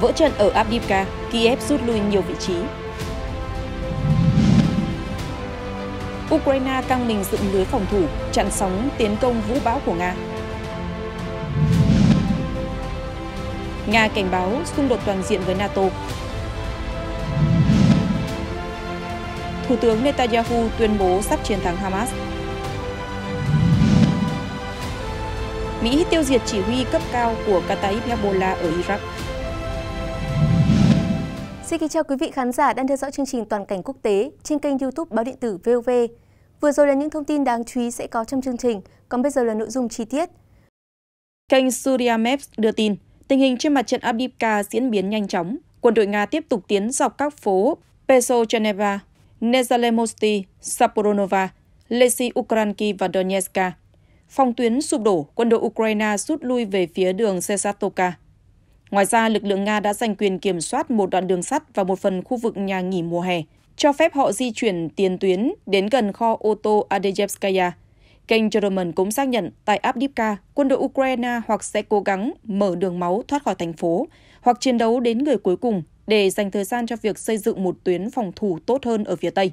Vỡ trận ở Abdivka, Kiev rút lui nhiều vị trí. Ukraine căng mình dựng lưới phòng thủ, chặn sóng tiến công vũ bão của Nga. Nga cảnh báo xung đột toàn diện với NATO. Thủ tướng Netanyahu tuyên bố sắp chiến thắng Hamas. Mỹ tiêu diệt chỉ huy cấp cao của Qatar Hezbollah ở Iraq. Xin kính chào quý vị khán giả đang theo dõi chương trình Toàn cảnh quốc tế trên kênh YouTube Báo điện tử VOV. Vừa rồi là những thông tin đáng chú ý sẽ có trong chương trình, còn bây giờ là nội dung chi tiết. Kênh Surya Maps đưa tin, tình hình trên mặt trận Abdivka diễn biến nhanh chóng. Quân đội Nga tiếp tục tiến dọc các phố Peso Geneva, Nezalemosti, Saporonova, Lesi Ukranki và Donetska. Phòng tuyến sụp đổ, quân đội Ukraine rút lui về phía đường Sesatoka. Ngoài ra, lực lượng Nga đã giành quyền kiểm soát một đoạn đường sắt và một phần khu vực nhà nghỉ mùa hè, cho phép họ di chuyển tiền tuyến đến gần kho ô tô Adejevskaya. Kênh German cũng xác nhận tại Abdivka, quân đội Ukraine hoặc sẽ cố gắng mở đường máu thoát khỏi thành phố, hoặc chiến đấu đến người cuối cùng để dành thời gian cho việc xây dựng một tuyến phòng thủ tốt hơn ở phía Tây.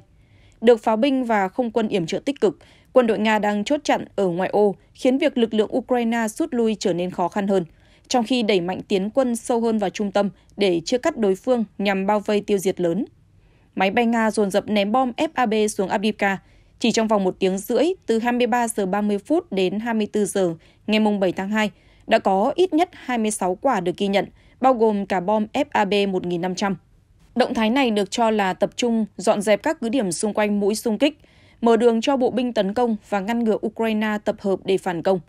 Được pháo binh và không quân yểm trợ tích cực, quân đội Nga đang chốt chặn ở ngoại ô, khiến việc lực lượng Ukraine rút lui trở nên khó khăn hơn – trong khi đẩy mạnh tiến quân sâu hơn vào trung tâm để chia cắt đối phương nhằm bao vây tiêu diệt lớn. Máy bay Nga dồn dập ném bom FAB xuống Abdivka chỉ trong vòng một tiếng rưỡi từ 23 giờ 30 phút đến 24 giờ ngày 7 tháng 2 đã có ít nhất 26 quả được ghi nhận, bao gồm cả bom FAB 1500. Động thái này được cho là tập trung dọn dẹp các cứ điểm xung quanh mũi xung kích, mở đường cho bộ binh tấn công và ngăn ngừa Ukraine tập hợp để phản công.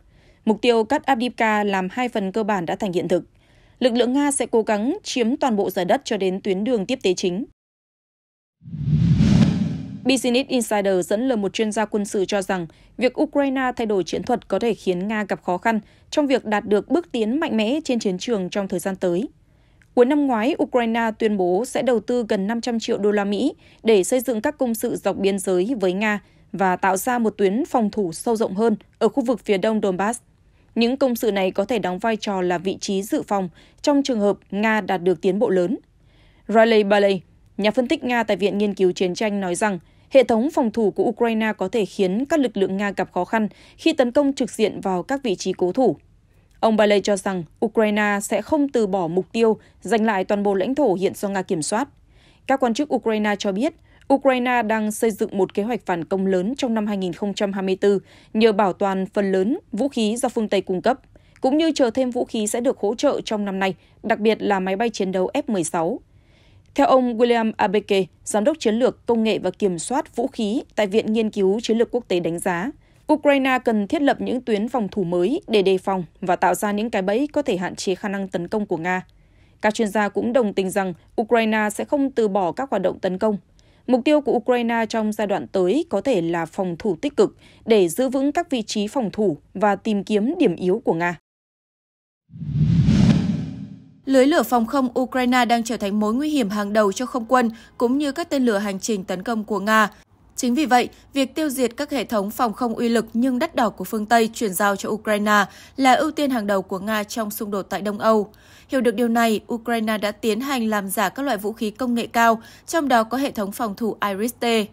Mục tiêu cắt Abdivka làm hai phần cơ bản đã thành hiện thực. Lực lượng Nga sẽ cố gắng chiếm toàn bộ giải đất cho đến tuyến đường tiếp tế chính. Business Insider dẫn lời một chuyên gia quân sự cho rằng việc Ukraine thay đổi chiến thuật có thể khiến Nga gặp khó khăn trong việc đạt được bước tiến mạnh mẽ trên chiến trường trong thời gian tới. Cuối năm ngoái, Ukraine tuyên bố sẽ đầu tư gần 500 triệu đô la Mỹ để xây dựng các công sự dọc biên giới với Nga và tạo ra một tuyến phòng thủ sâu rộng hơn ở khu vực phía đông Donbass những công sự này có thể đóng vai trò là vị trí dự phòng trong trường hợp Nga đạt được tiến bộ lớn. Raleigh Baley, nhà phân tích Nga tại Viện Nghiên cứu Chiến tranh nói rằng hệ thống phòng thủ của Ukraine có thể khiến các lực lượng Nga gặp khó khăn khi tấn công trực diện vào các vị trí cố thủ. Ông Baley cho rằng Ukraine sẽ không từ bỏ mục tiêu giành lại toàn bộ lãnh thổ hiện do Nga kiểm soát. Các quan chức Ukraine cho biết Ukraine đang xây dựng một kế hoạch phản công lớn trong năm 2024 nhờ bảo toàn phần lớn vũ khí do phương Tây cung cấp, cũng như chờ thêm vũ khí sẽ được hỗ trợ trong năm nay, đặc biệt là máy bay chiến đấu F-16. Theo ông William Abeke, Giám đốc Chiến lược Công nghệ và Kiểm soát Vũ khí tại Viện Nghiên cứu Chiến lược Quốc tế đánh giá, Ukraine cần thiết lập những tuyến phòng thủ mới để đề phòng và tạo ra những cái bẫy có thể hạn chế khả năng tấn công của Nga. Các chuyên gia cũng đồng tình rằng Ukraine sẽ không từ bỏ các hoạt động tấn công Mục tiêu của Ukraine trong giai đoạn tới có thể là phòng thủ tích cực để giữ vững các vị trí phòng thủ và tìm kiếm điểm yếu của Nga. Lưới lửa phòng không Ukraine đang trở thành mối nguy hiểm hàng đầu cho không quân cũng như các tên lửa hành trình tấn công của Nga. Chính vì vậy, việc tiêu diệt các hệ thống phòng không uy lực nhưng đắt đỏ của phương Tây chuyển giao cho Ukraine là ưu tiên hàng đầu của Nga trong xung đột tại Đông Âu. Hiểu được điều này, Ukraine đã tiến hành làm giả các loại vũ khí công nghệ cao, trong đó có hệ thống phòng thủ Iris-T.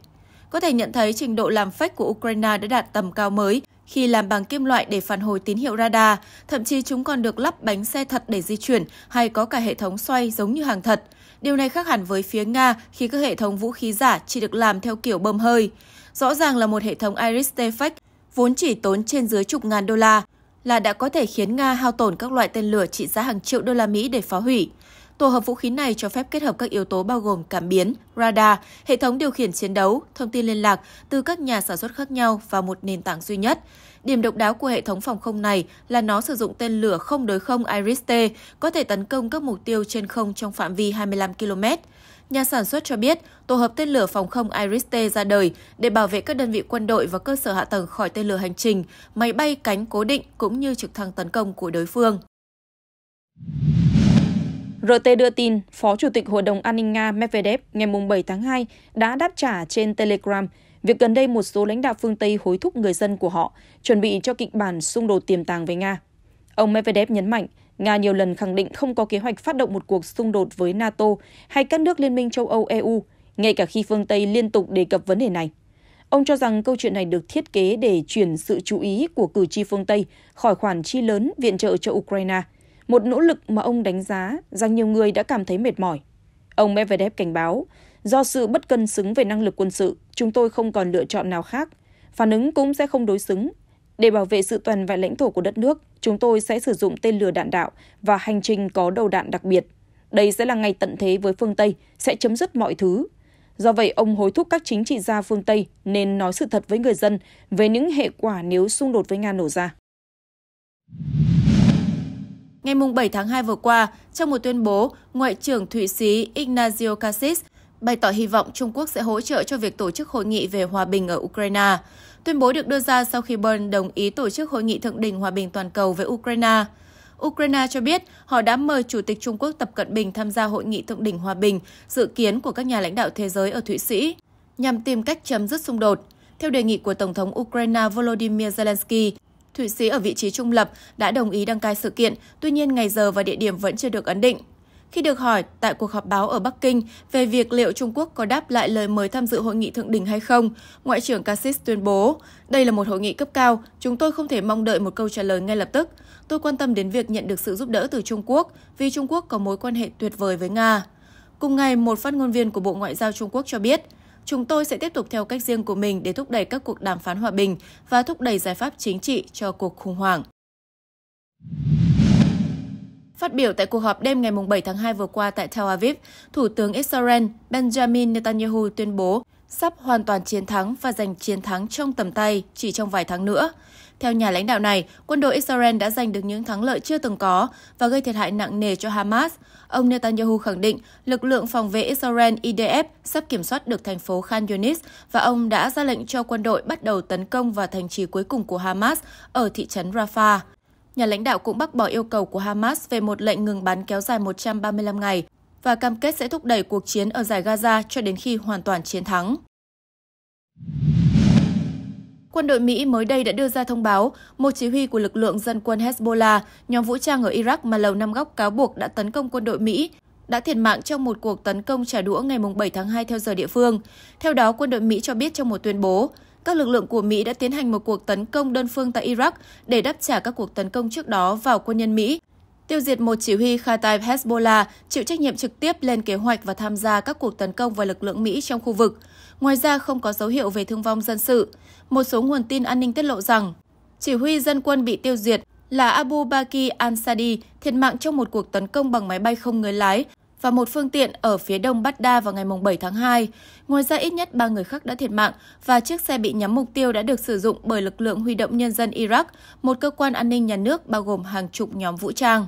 Có thể nhận thấy trình độ làm phách của Ukraine đã đạt tầm cao mới khi làm bằng kim loại để phản hồi tín hiệu radar, thậm chí chúng còn được lắp bánh xe thật để di chuyển hay có cả hệ thống xoay giống như hàng thật – Điều này khác hẳn với phía Nga khi các hệ thống vũ khí giả chỉ được làm theo kiểu bơm hơi. Rõ ràng là một hệ thống Iris Defect vốn chỉ tốn trên dưới chục ngàn đô la là đã có thể khiến Nga hao tổn các loại tên lửa trị giá hàng triệu đô la Mỹ để phá hủy. Tổ hợp vũ khí này cho phép kết hợp các yếu tố bao gồm cảm biến, radar, hệ thống điều khiển chiến đấu, thông tin liên lạc từ các nhà sản xuất khác nhau vào một nền tảng duy nhất. Điểm độc đáo của hệ thống phòng không này là nó sử dụng tên lửa không đối không Iris-T, có thể tấn công các mục tiêu trên không trong phạm vi 25 km. Nhà sản xuất cho biết, tổ hợp tên lửa phòng không Iris-T ra đời để bảo vệ các đơn vị quân đội và cơ sở hạ tầng khỏi tên lửa hành trình, máy bay cánh cố định cũng như trực thăng tấn công của đối phương. RT đưa tin, Phó Chủ tịch Hội đồng An ninh Nga Medvedev ngày 7 tháng 2 đã đáp trả trên Telegram – việc gần đây một số lãnh đạo phương Tây hối thúc người dân của họ chuẩn bị cho kịch bản xung đột tiềm tàng với Nga. Ông Medvedev nhấn mạnh, Nga nhiều lần khẳng định không có kế hoạch phát động một cuộc xung đột với NATO hay các nước Liên minh châu Âu EU, ngay cả khi phương Tây liên tục đề cập vấn đề này. Ông cho rằng câu chuyện này được thiết kế để chuyển sự chú ý của cử tri phương Tây khỏi khoản chi lớn viện trợ cho Ukraine, một nỗ lực mà ông đánh giá rằng nhiều người đã cảm thấy mệt mỏi. Ông Medvedev cảnh báo, Do sự bất cân xứng về năng lực quân sự, chúng tôi không còn lựa chọn nào khác. Phản ứng cũng sẽ không đối xứng. Để bảo vệ sự toàn vẹn lãnh thổ của đất nước, chúng tôi sẽ sử dụng tên lửa đạn đạo và hành trình có đầu đạn đặc biệt. Đây sẽ là ngày tận thế với phương Tây, sẽ chấm dứt mọi thứ. Do vậy, ông hối thúc các chính trị gia phương Tây nên nói sự thật với người dân về những hệ quả nếu xung đột với Nga nổ ra. Ngày 7 tháng 2 vừa qua, trong một tuyên bố, Ngoại trưởng Thụy Sĩ Ignazio Cassis bày tỏ hy vọng Trung Quốc sẽ hỗ trợ cho việc tổ chức hội nghị về hòa bình ở Ukraine. Tuyên bố được đưa ra sau khi Bern đồng ý tổ chức hội nghị thượng đỉnh hòa bình toàn cầu với Ukraine. Ukraine cho biết họ đã mời Chủ tịch Trung Quốc Tập Cận Bình tham gia hội nghị thượng đỉnh hòa bình dự kiến của các nhà lãnh đạo thế giới ở Thụy Sĩ nhằm tìm cách chấm dứt xung đột. Theo đề nghị của Tổng thống Ukraine Volodymyr Zelensky, Thụy Sĩ ở vị trí trung lập đã đồng ý đăng cai sự kiện, tuy nhiên ngày giờ và địa điểm vẫn chưa được ấn định. Khi được hỏi tại cuộc họp báo ở Bắc Kinh về việc liệu Trung Quốc có đáp lại lời mời tham dự hội nghị thượng đỉnh hay không, Ngoại trưởng Cassis tuyên bố, đây là một hội nghị cấp cao, chúng tôi không thể mong đợi một câu trả lời ngay lập tức. Tôi quan tâm đến việc nhận được sự giúp đỡ từ Trung Quốc vì Trung Quốc có mối quan hệ tuyệt vời với Nga. Cùng ngày, một phát ngôn viên của Bộ Ngoại giao Trung Quốc cho biết, chúng tôi sẽ tiếp tục theo cách riêng của mình để thúc đẩy các cuộc đàm phán hòa bình và thúc đẩy giải pháp chính trị cho cuộc khủng hoảng. Phát biểu tại cuộc họp đêm ngày 7 tháng 2 vừa qua tại Tel Aviv, Thủ tướng Israel Benjamin Netanyahu tuyên bố sắp hoàn toàn chiến thắng và giành chiến thắng trong tầm tay chỉ trong vài tháng nữa. Theo nhà lãnh đạo này, quân đội Israel đã giành được những thắng lợi chưa từng có và gây thiệt hại nặng nề cho Hamas. Ông Netanyahu khẳng định lực lượng phòng vệ Israel IDF sắp kiểm soát được thành phố Khan Yunis và ông đã ra lệnh cho quân đội bắt đầu tấn công vào thành trì cuối cùng của Hamas ở thị trấn Rafah. Nhà lãnh đạo cũng bác bỏ yêu cầu của Hamas về một lệnh ngừng bắn kéo dài 135 ngày và cam kết sẽ thúc đẩy cuộc chiến ở giải Gaza cho đến khi hoàn toàn chiến thắng. Quân đội Mỹ mới đây đã đưa ra thông báo, một chỉ huy của lực lượng dân quân Hezbollah, nhóm vũ trang ở Iraq mà Lầu Năm Góc cáo buộc đã tấn công quân đội Mỹ, đã thiệt mạng trong một cuộc tấn công trả đũa ngày 7 tháng 2 theo giờ địa phương. Theo đó, quân đội Mỹ cho biết trong một tuyên bố, các lực lượng của Mỹ đã tiến hành một cuộc tấn công đơn phương tại Iraq để đáp trả các cuộc tấn công trước đó vào quân nhân Mỹ, tiêu diệt một chỉ huy Khatai Hezbollah chịu trách nhiệm trực tiếp lên kế hoạch và tham gia các cuộc tấn công vào lực lượng Mỹ trong khu vực. Ngoài ra, không có dấu hiệu về thương vong dân sự. Một số nguồn tin an ninh tiết lộ rằng, chỉ huy dân quân bị tiêu diệt là Abu Baki al-Sadi thiệt mạng trong một cuộc tấn công bằng máy bay không người lái và một phương tiện ở phía đông Baghdad vào ngày 7 tháng 2. Ngoài ra, ít nhất 3 người khác đã thiệt mạng và chiếc xe bị nhắm mục tiêu đã được sử dụng bởi lực lượng huy động nhân dân Iraq, một cơ quan an ninh nhà nước bao gồm hàng chục nhóm vũ trang.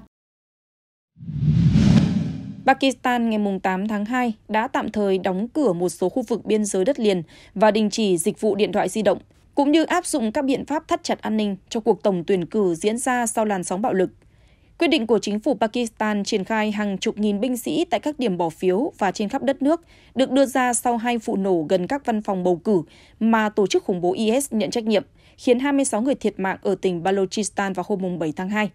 Pakistan ngày 8 tháng 2 đã tạm thời đóng cửa một số khu vực biên giới đất liền và đình chỉ dịch vụ điện thoại di động, cũng như áp dụng các biện pháp thắt chặt an ninh cho cuộc tổng tuyển cử diễn ra sau làn sóng bạo lực. Quyết định của chính phủ Pakistan triển khai hàng chục nghìn binh sĩ tại các điểm bỏ phiếu và trên khắp đất nước được đưa ra sau hai vụ nổ gần các văn phòng bầu cử mà tổ chức khủng bố IS nhận trách nhiệm, khiến 26 người thiệt mạng ở tỉnh Balochistan vào hôm 7 tháng 2.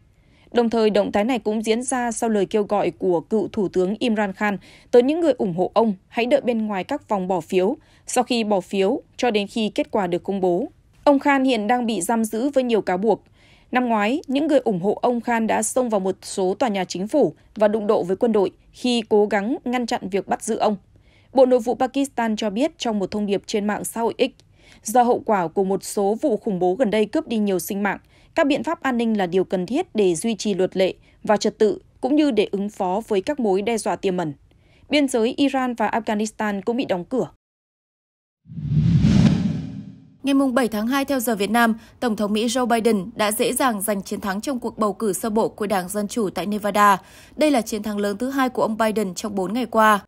Đồng thời, động thái này cũng diễn ra sau lời kêu gọi của cựu Thủ tướng Imran Khan tới những người ủng hộ ông hãy đợi bên ngoài các vòng bỏ phiếu sau khi bỏ phiếu cho đến khi kết quả được công bố. Ông Khan hiện đang bị giam giữ với nhiều cáo buộc – Năm ngoái, những người ủng hộ ông Khan đã xông vào một số tòa nhà chính phủ và đụng độ với quân đội khi cố gắng ngăn chặn việc bắt giữ ông. Bộ Nội vụ Pakistan cho biết trong một thông điệp trên mạng xã hội X, do hậu quả của một số vụ khủng bố gần đây cướp đi nhiều sinh mạng, các biện pháp an ninh là điều cần thiết để duy trì luật lệ và trật tự cũng như để ứng phó với các mối đe dọa tiềm ẩn. Biên giới Iran và Afghanistan cũng bị đóng cửa. Ngày 7 tháng 2 theo giờ Việt Nam, Tổng thống Mỹ Joe Biden đã dễ dàng giành chiến thắng trong cuộc bầu cử sơ bộ của Đảng Dân Chủ tại Nevada. Đây là chiến thắng lớn thứ hai của ông Biden trong 4 ngày qua.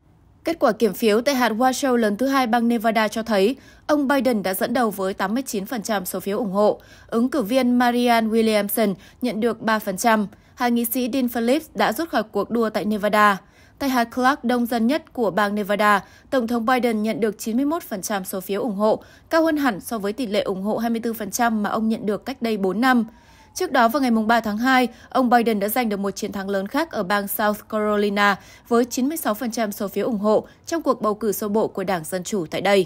Kết quả kiểm phiếu tại hạt Washoe lớn thứ hai bang Nevada cho thấy ông Biden đã dẫn đầu với 89% số phiếu ủng hộ. Ứng cử viên Marianne Williamson nhận được 3%. Hạ nghị sĩ Dean Phillips đã rút khỏi cuộc đua tại Nevada. Tại hạt Clark đông dân nhất của bang Nevada, Tổng thống Biden nhận được 91% số phiếu ủng hộ, cao hơn hẳn so với tỷ lệ ủng hộ 24% mà ông nhận được cách đây 4 năm. Trước đó vào ngày 3 tháng 2, ông Biden đã giành được một chiến thắng lớn khác ở bang South Carolina với 96% số phiếu ủng hộ trong cuộc bầu cử sơ bộ của Đảng Dân Chủ tại đây.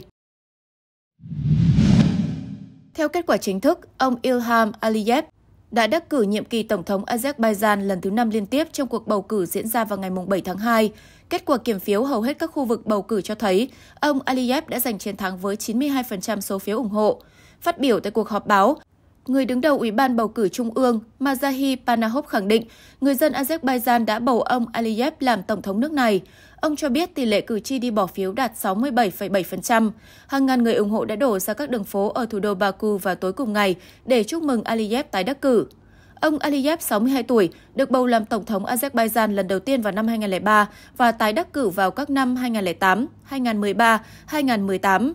Theo kết quả chính thức, ông Ilham Aliyev, đã đắc cử nhiệm kỳ Tổng thống Azerbaijan lần thứ 5 liên tiếp trong cuộc bầu cử diễn ra vào ngày 7 tháng 2. Kết quả kiểm phiếu hầu hết các khu vực bầu cử cho thấy ông Aliyev đã giành chiến thắng với 92% số phiếu ủng hộ. Phát biểu tại cuộc họp báo, người đứng đầu Ủy ban bầu cử Trung ương Mazahi Panahov khẳng định người dân Azerbaijan đã bầu ông Aliyev làm tổng thống nước này. Ông cho biết tỷ lệ cử tri đi bỏ phiếu đạt 67,7%. Hàng ngàn người ủng hộ đã đổ ra các đường phố ở thủ đô Baku vào tối cùng ngày để chúc mừng Aliyev tái đắc cử. Ông Aliyev, 62 tuổi, được bầu làm Tổng thống Azerbaijan lần đầu tiên vào năm 2003 và tái đắc cử vào các năm 2008, 2013, 2018.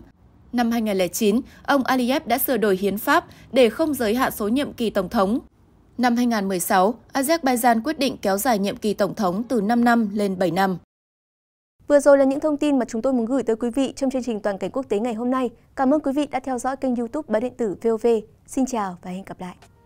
Năm 2009, ông Aliyev đã sửa đổi hiến pháp để không giới hạn số nhiệm kỳ tổng thống. Năm 2016, Azerbaijan quyết định kéo dài nhiệm kỳ tổng thống từ 5 năm lên 7 năm. Vừa rồi là những thông tin mà chúng tôi muốn gửi tới quý vị trong chương trình Toàn cảnh quốc tế ngày hôm nay. Cảm ơn quý vị đã theo dõi kênh youtube Báo Điện tử VOV. Xin chào và hẹn gặp lại.